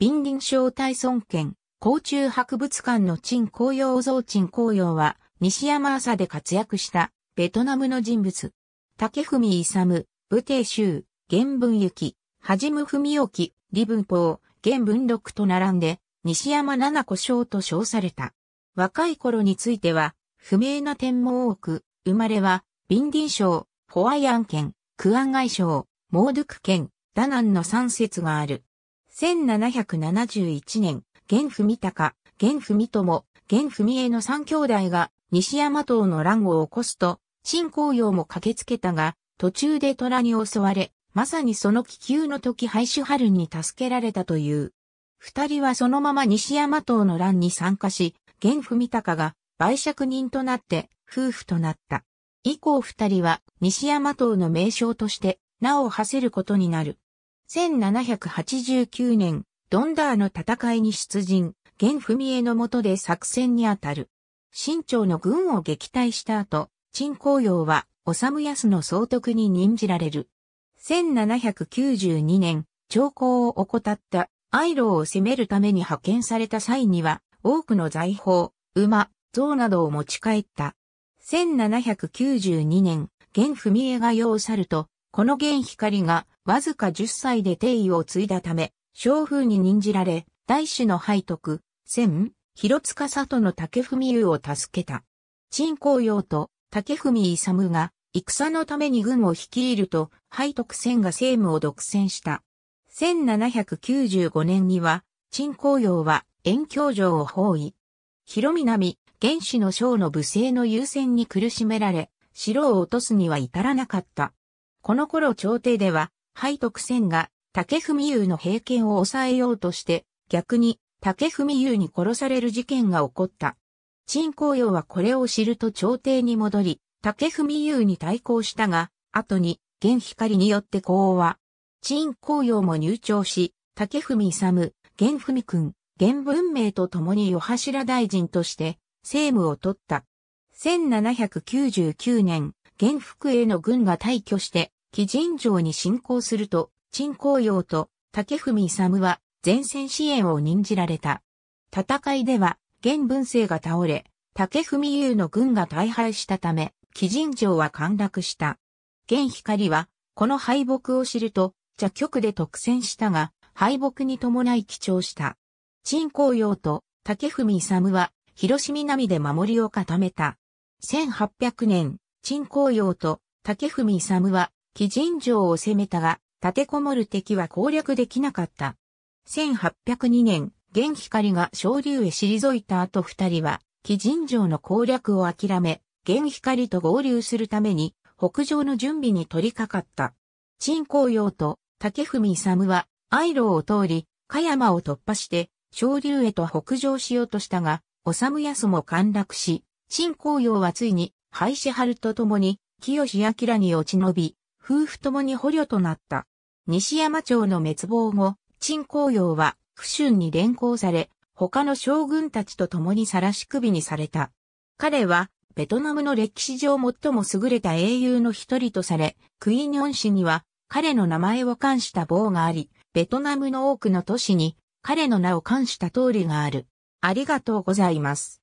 ビンディン賞大尊権、甲中博物館の陳紅葉お像陳紅葉は、西山朝で活躍したベトナムの人物。竹文勇、武帝州、玄文行、はじむ文沖、李文法、玄文六と並んで、西山七子賞と称された。若い頃については、不明な点も多く、生まれは、ビンディン省、ホワイアン県、クアン外省、モードク県、ダナンの三節がある。1771年、玄文高、玄文友、玄文江の三兄弟が西山島の乱を起こすと、新紅葉も駆けつけたが、途中で虎に襲われ、まさにその気球の時廃止春に助けられたという。二人はそのまま西山島の乱に参加し、玄文高が売借人となって夫婦となった。以降二人は西山島の名称として名を馳せることになる。1789年、ドンダーの戦いに出陣、元文江の下で作戦にあたる。清朝の軍を撃退した後、陳光陽は、おさむやすの総督に任じられる。1792年、朝貢を怠ったアイロを攻めるために派遣された際には、多くの財宝、馬、像などを持ち帰った。1792年、元文江が世を去ると、この玄光がわずか10歳で帝位を継いだため、将風に任じられ、大師の背徳、千、広塚里の竹文優を助けた。陳光陽と竹文勇が戦のために軍を率いると、背徳千が政務を独占した。1795年には、陳光陽は遠鏡城を包囲。広南、原始の将の武勢の優先に苦しめられ、城を落とすには至らなかった。この頃朝廷では、背徳戦が竹文優の平権を抑えようとして、逆に竹文優に殺される事件が起こった。陳光陽はこれを知ると朝廷に戻り、竹文優に対抗したが、後に、玄光によって講和。陳光陽も入庁し、竹文勇、玄文君、玄文明と共に与柱大臣として政務を取った。1799年、玄福への軍が退去して紀神城に侵攻すると、陳光陽と竹文勇は前線支援を任じられた。戦いでは、現文政が倒れ、竹文優の軍が大敗したため、紀神城は陥落した。現光は、この敗北を知ると、邪局で特選したが、敗北に伴い貴重した。陳光陽と竹文勇は、広島南で守りを固めた。1800年、陳光陽と竹文勇は、鬼神城を攻めたが、立てこもる敵は攻略できなかった。1802年、元光が昇竜へ退いた後二人は、鬼神城の攻略を諦め、元光と合流するために、北上の準備に取り掛かった。陳光陽と竹文勇は、愛路を通り、香山を突破して、昇竜へと北上しようとしたが、修康も陥落し、陳光陽はついに、廃止春と共に、清明に落ち延び、夫婦ともに捕虜となった。西山町の滅亡後、陳光陽は不春に連行され、他の将軍たちと共に晒し首にされた。彼は、ベトナムの歴史上最も優れた英雄の一人とされ、クイニョン氏には彼の名前を冠した棒があり、ベトナムの多くの都市に彼の名を冠した通りがある。ありがとうございます。